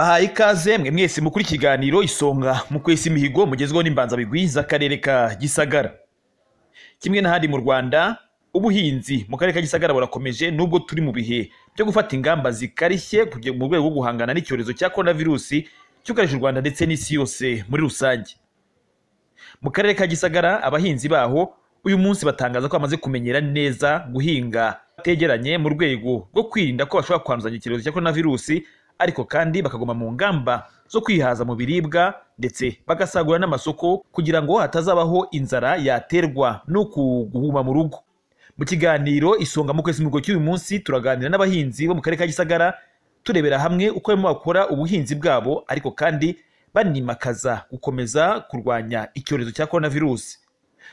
mbahaye ikaze mwe mwese mukuri ikiganiro isonga mu kwesa imihigo mugezweho n'imbanzabigwi z'akarere ka gisagara kimwe n'ahandi mu rwanda ubuhinzi mu karere ka gisagara burakomeje nubwo turi mu bihe byo gufata ingamba zikarishye mu rwego rwo guhangana n'icyorezo cya Corona virusi cyugarije u rwanda ndetse n'isi yose muri rusange mu karere ka gisagara abahinzi baho uyu munsi batangaza ko bamaze kumenyera neza guhinga bategeranye mu rwego rwo kwirinda ko bashobora kwanduzanya icyorezo cya korona virusi ariko kandi bakagoma mu ngamba zo kwihaza mu biribwa ndetse bagasagura n'amasoko kugira ngo hatazabaho inzara yaterwa no kuguhuma mu rugo mu kiganiro isonga mu kwezi mihigo cy'uyu munsi turaganira n'abahinzi bo mu karere ka gisagara turebera hamwe uko barimo bakora ubuhinzi bwabo ariko kandi banimakaza gukomeza kurwanya icyorezo cya korona virusi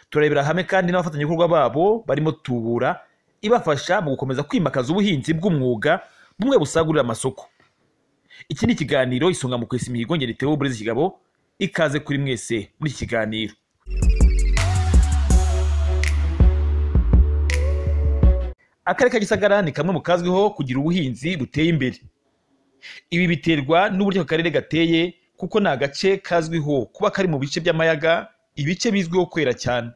turebera hamwe kandi n'abafatanyabikorwa babo barimo tubura ibafasha mu gukomeza kwimakaza ubuhinzi bw'umwuga bumwe busagurira amasoko iki ni ikiganiro isonga mu kwesa imihigo ngeri itewe uburezi kigabo ikaze kuri mwese muri iki kiganiro akarere ka gisagara ni kamwe mu kazwiho kugira ubuhinzi buteye imbere ibi biterwa n'uburyo aka karere gateye kuko ni agace kazwiho kuba kari mu bice by'amayaga ibice bizwiho kwera cyane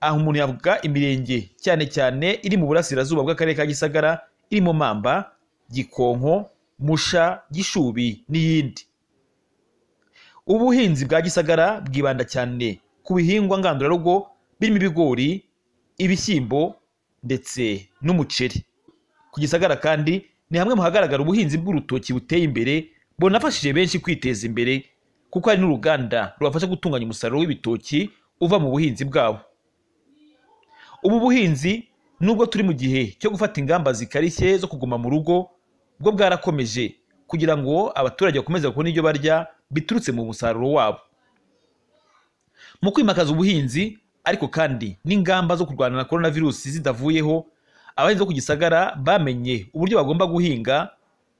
aho umuntu yavuga imirenge cyane cyane iri mu burasirazuba bw'akarere ka gisagara irimo mamba gikonko musha gishubi n'iyindi ubuhinzi bwa gisagara bwibanda cyane ku bihingwa ngandurarugo birimo ibigori ibishyimbo ndetse n'umuceri ku gisagara kandi ni hamwe mu hagaragara ubuhinzi bw'urutoki buteye imbere bunafashije benshi kwiteza imbere kuko hari n'uruganda rubafasha gutunganya umusaruro w'ibitoki uva mu buhinzi bwabo ubu buhinzi nubwo turi mu gihe cyo gufata ingamba zikarishye zo kuguma mu rugo bwo bwarakomeje kugira ngo abaturage bakomeze kubona ibyo barya biturutse mu musaruro wabo mu kwimakaza ubuhinzi ariko kandi n'ingamba zo kurwana na korona virusi zitavuyeho abahinzi bo ku gisagara bamenye uburyo bagomba guhinga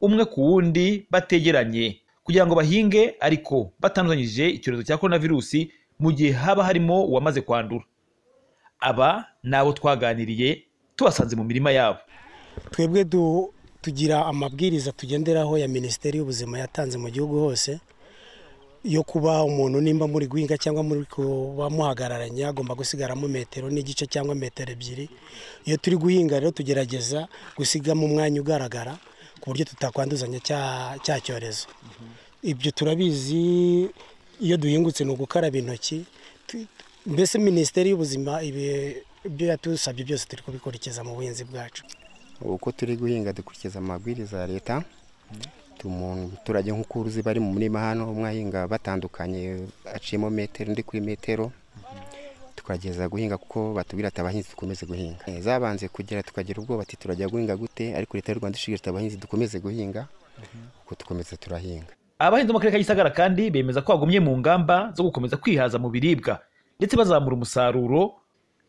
umwe ku wundi bategeranye kugira ngo bahinge ariko batandukanyije icyorezo cya korona virusi mu gihe haba harimo uwamaze kwandura aba ni abo twaganiriye tubasanze mu mirima yabo twebwe tugira amabwiriza tugenderaho ya minisiteri y'ubuzima yatanze mu gihugu hose yo kuba umuntu nimba muri guhinga cyangwa muri kuba muhagararanye agomba gusigaramo metero n'igice cyangwa metero ebyiri iyo turi guhinga rero tugerageza gusigamo umwanya ugaragara ku buryo tutakwanduzanya cya cyorezo ibyo turabizi iyo duhingutse ni ugukaraba intoki mbese minisiteri y'ubuzima ibyo yatusabye byose turi kubikurikiza mu buhinzi bwacu uko turi guhinga dukurikiza amabwiriza ya leta turajya nk'uko uruzi bari mu murima hano umwe ahinga batandukanye aciyemo metero undi kuri metero tukageza guhinga kuko batubwira ati abahinzi dukomeze guhinga eh, zabanze kugera tukagira ubwoba ati turajya guhinga gute ariko leta y'u Rwanda ishishikariza abahinzi dukomeze guhinga kuko dukomeze turahinga abahinzi mu karere ka gisagara kandi bemeza ko bagumye mu ngamba zo gukomeza kwihaza mu biribwa ndetse bazamura umusaruro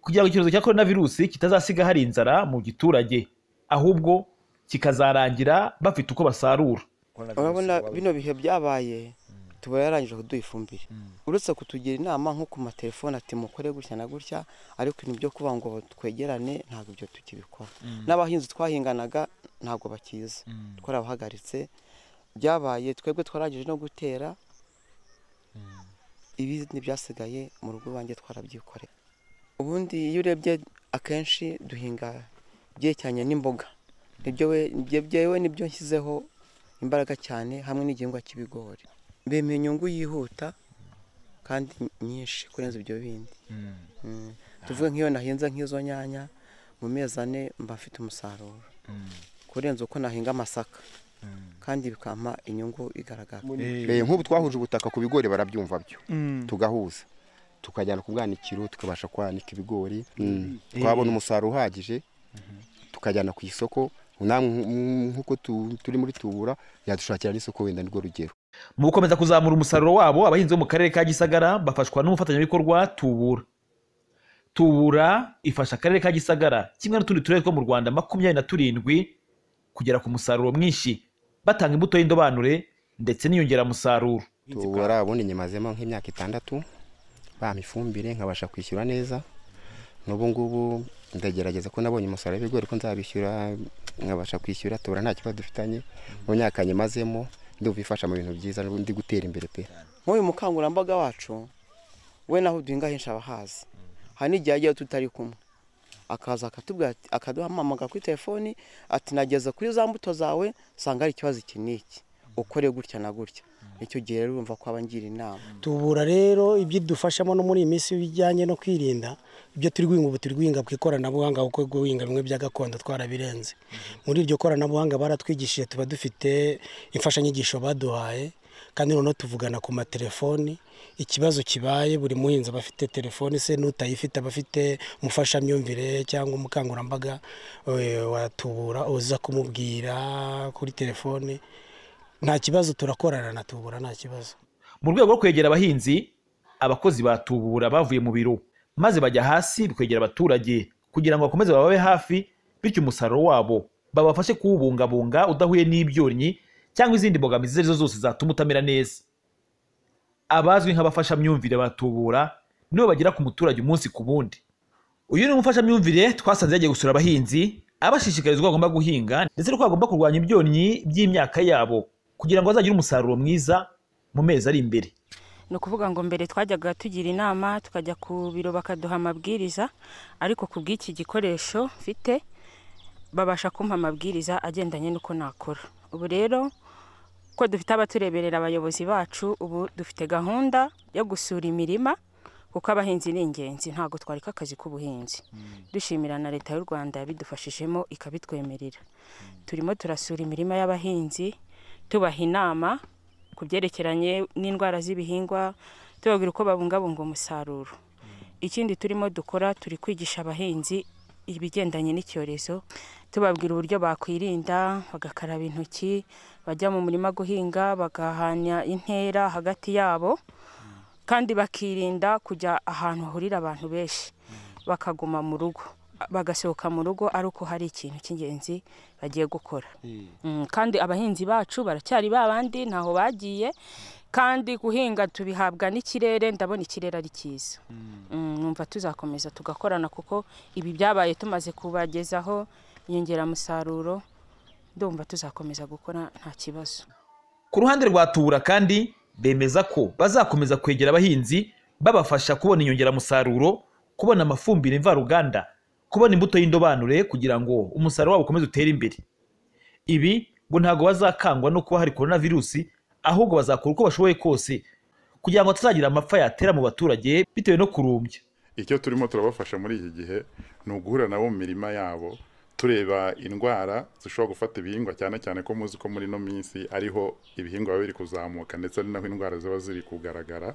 kugira ngo icyorezo cya korona virusi kitazasiga hari inzara mu giturage ahubwo kikazarangira bafite uko basarura urabona bino bihe byabaye tuba yarangije kuduha ifumbire uretse kutugira inama nko ku matelefone ati mukore gutya na gutya ariko ibintu byo kuba ngo twegerane ntabwo ibyo tukibikora mm. n'abahinzi twahinganaga ntabwo bakiza mm. twarabahagaritse byabaye twebwe twarangije no gutera mm. ibindi byasigaye mu rugo iwanjye twarabyikoreye ubundi iyo urebye akenshi duhinga byerekeranye n'imboga byewe nibyo nshyizeho imbaraga cyane hamwe n'igihingwa cy'ibigori bemeye inyungu yihuta kandi nyinshi kurenza ibyo bindi hmm. hmm. tuvuga nk'iyo nahinze nk'izo nyanya mu mezi ane mba mfite umusaruro hmm. kurenza uko nahinga amasaka kandi bikampa inyungu igaragara eh. nk'ubu twahuje ubutaka ku bigori barabyumva byo tugahuza tukajyana ku bwanikiro tukabasha kwanika ibigori eh. twabona umusaruro uhagije tukajyana ku isoko nk'uko turi muri tubura yadushakira n'isoko wenda nirwo rugero mu gukomeza kuzamura umusaruro wabo abahinzi bo mu karere ka gisagara bafashwa n'umufatanyabikorwa tubura tubura ifasha akarere ka gisagara kimwe n'utundi turere two mu rwanda makumyabiri na turindwi kugera ku musaruro mwinshi batanga imbuto y'indobanure ndetse n'inyongeramusaruro tubura ubundi nyamazemo nk'imyaka itandatu bampa ifumbire nkabasha kwishyura neza n'ubu ngubu ndagerageza ko nabonye umusaruro w'ibigori ko nzabishyura nkabasha kwishyura tubura nta kibazo dufitanye mm-hmm. mu myaka nyamazemo ndumva mu bintu byiza ndi gutera imbere pe nk'uyu mukangurambaga wacu we naho duhinga henshi aba mm-hmm. hari n'igihe agiye tutari kumwe akaza akaduhamamaga kuri telefoni ati nageze kuri za mbuto zawe usanga hari ikibazo iki n'iki mm-hmm. ukore gutya na gutya icyo gihe rero urumva ko abangira inama tubura rero ibyo idufashamo no muri iyi minsi bijyanye no kwirinda ibyo turi guhinga ubu turi guhinga ku ikoranabuhanga kuko guhinga bimwe bya gakondo twarabirenze muri iryo koranabuhanga baratwigishije tuba dufite imfashanyigisho baduhaye kandi noneho tuvugana ku matelefoni ikibazo kibaye buri muhinzi aba afite telefoni se n'utayifite aba afite umufashamyumvire cyangwa umukangurambaga eh, watubura uza kumubwira kuri telefoni nta kibazo turakorana na tubura nta kibazo mu rwego rwo kwegera abahinzi abakozi ba tubura bavuye mu biro maze bajya hasi kwegera abaturage kugira ngo bakomeze bababe hafi bityo umusaruro wabo babafashe kuwubungabunga udahuye n'ibyonnyi cyangwa izindi mbogamizi izo arizo zose zatuma utamera neza abazwi nk'abafashamyumvire batubura nibo bagera ku muturage umunsi ku wundi uyu ni umufashamyumvire twasanze yagiye gusura abahinzi abashishikariza uko bagomba guhinga ndetse n'uko bagomba kurwanya ibyonnyi by'imyaka yabo kugira ngo azagire umusaruro mwiza mu mezi ari imbere ni ukuvuga ngo mbere twajyaga tugira inama tukajya ku biro bakaduha amabwiriza ariko ku bw'iki gikoresho mfite babasha kumpa amabwiriza agendanye n'uko nakora ubu rero ko dufite abatureberera abayobozi bacu ubu dufite gahunda yo gusura imirima kuko abahinzi ni ingenzi ntabwo twareka akazi k'ubuhinzi hmm. dushimira na leta y'u rwanda yabidufashijemo ikabitwemerera hmm. turimo turasura imirima y'abahinzi tubaha inama ku byerekeranye n'indwara z'ibihingwa tubabwira uko babungabunga umusaruro ikindi turimo dukora turi kwigisha abahinzi ibigendanye n'icyorezo tubabwira uburyo bakwirinda bagakaraba intoki bajya mu murima guhinga bagahanya intera hagati yabo kandi bakirinda kujya ahantu hahurira abantu benshi bakaguma mu rugo bagasohoka mu rugo ari uko hari ikintu cy'ingenzi bagiye gukora hmm. Hmm, kandi abahinzi bacu baracyari babandi ntaho bagiye kandi guhinga tubihabwa n'ikirere ndabona ikirere ari cyiza numva hmm. tuzakomeza tugakorana kuko ibi byabaye tumaze kubagezaho inyongeramusaruro ndumva tuzakomeza gukora nta kibazo ku ruhande rwa tubura kandi bemeza ko bazakomeza kwegera abahinzi babafasha kubona inyongeramusaruro kubona amafumbire mvaruganda kubona imbuto y'indobanure kugira ngo umusaruro wabo ukomeze utere imbere ibi ngo ntabwo bazakangwa no kuba hari korona virusi ahubwo bazakora uko bashoboye kose kugira ngo hatazagira amapfa yatera mu baturage bitewe no kurumbya icyo turimo turabafasha muri iki gihe ni uguhura nabo mu mirima yabo tureba indwara zishobora gufata ibihingwa cyane cyane ko muzi ko muri ino minsi ariho ibihingwa biba biri kuzamuka ndetse ni naho indwara ziba ziri kugaragara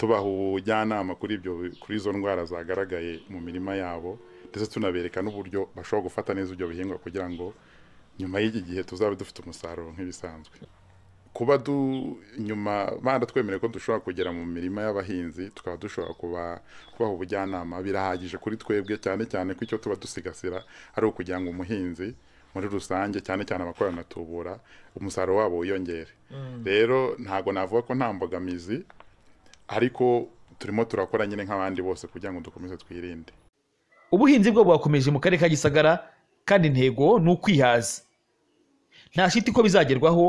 tubaha ubujyanama kuri ibyo kuri izo ndwara zagaragaye mu mirima yabo ndetse tunabereka n'uburyo bashobora gufata neza ibyo bihingwa kugira ngo nyuma y'iki gihe tuzabe dufite umusaruro nk'ibisanzwe kuba du nyuma twemere ko dushobora kugera mu mirima y'abahinzi tukaba dushobora kubaha ubujyanama birahagije kuri twebwe cyane cyane ko icyo tuba dusigasira ari ukugira ngo umuhinzi muri rusange cyane cyane abakorana tubura umusaruro wabo wiyongere mm. rero ntabwo navuga ko nta mbogamizi ariko turimo turakora nyine nk'abandi bose kugira ngo dukomeze twirinde ubuhinzi bwo bwakomeje mu karere ka gisagara kandi intego ni ukwihaza nta shiti ko bizagerwaho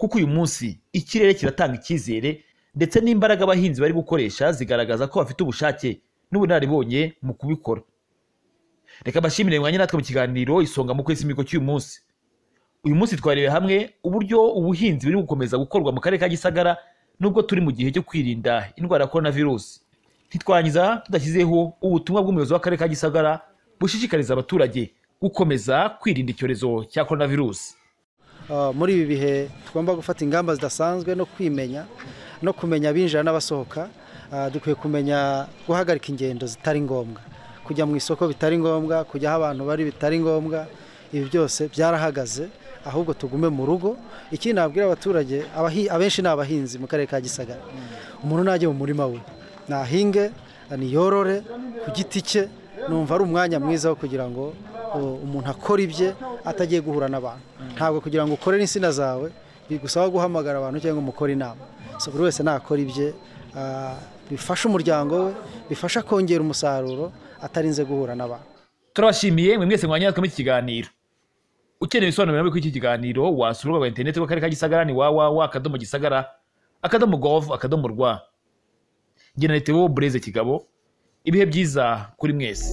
kuko uyu munsi ikirere kiratanga icyizere ndetse n'imbaraga abahinzi bari gukoresha zigaragaza ko bafite ubushake n'ubunararibonye mu kubikora reka bashimire mwanya natwe mu kiganiro isonga mu kwezi imigo cy'uyu munsi uyu munsi twarebe hamwe uburyo ubuhinzi buri gukomeza gukorwa mu karere ka gisagara nubwo turi mu gihe cyo kwirinda indwara ya korona virusi ntitwangiza tudashyizeho ubutumwa bw'umuyobozi w'akarere ka gisagara bushishikariza abaturage gukomeza kwirinda icyorezo cya korona virusi ah, muri ibi bihe tugomba gufata ingamba zidasanzwe no kwimenya no kumenya abinjira n'abasohoka ah, dukwiye kumenya guhagarika ingendo zitari ngombwa kujya mu isoko bitari ngombwa kujya aho abantu bari bitari ngombwa ibi byose byarahagaze ahubwo tugume mu rugo iki nabwira abaturage abenshi ni abahinzi mu karere ka gisagara umuntu najye mu murima we nahinge niyorore ku giti cye numva ari umwanya mwiza wo kugira ngo umuntu akore ibye atagiye guhura n'abantu ntabwo kugira ngo ukore insina zawe bigusaba guhamagara abantu cyangwa umukore inama buri wese nakora ibye bifasha umuryango we bifasha kongera umusaruro atarinze guhura n'abantu turabashimiye mwe mwese mwanyazwamo iki kiganiro ukeneye ibisobanuro birambuye kuri iki kiganiro wasura urubuga rwa interineti rw'akarere ka gisagara ni wawawa akadomo gisagara akadomo govu akadomo rwa generatewo bureze kigabo ibihe byiza kuri mwese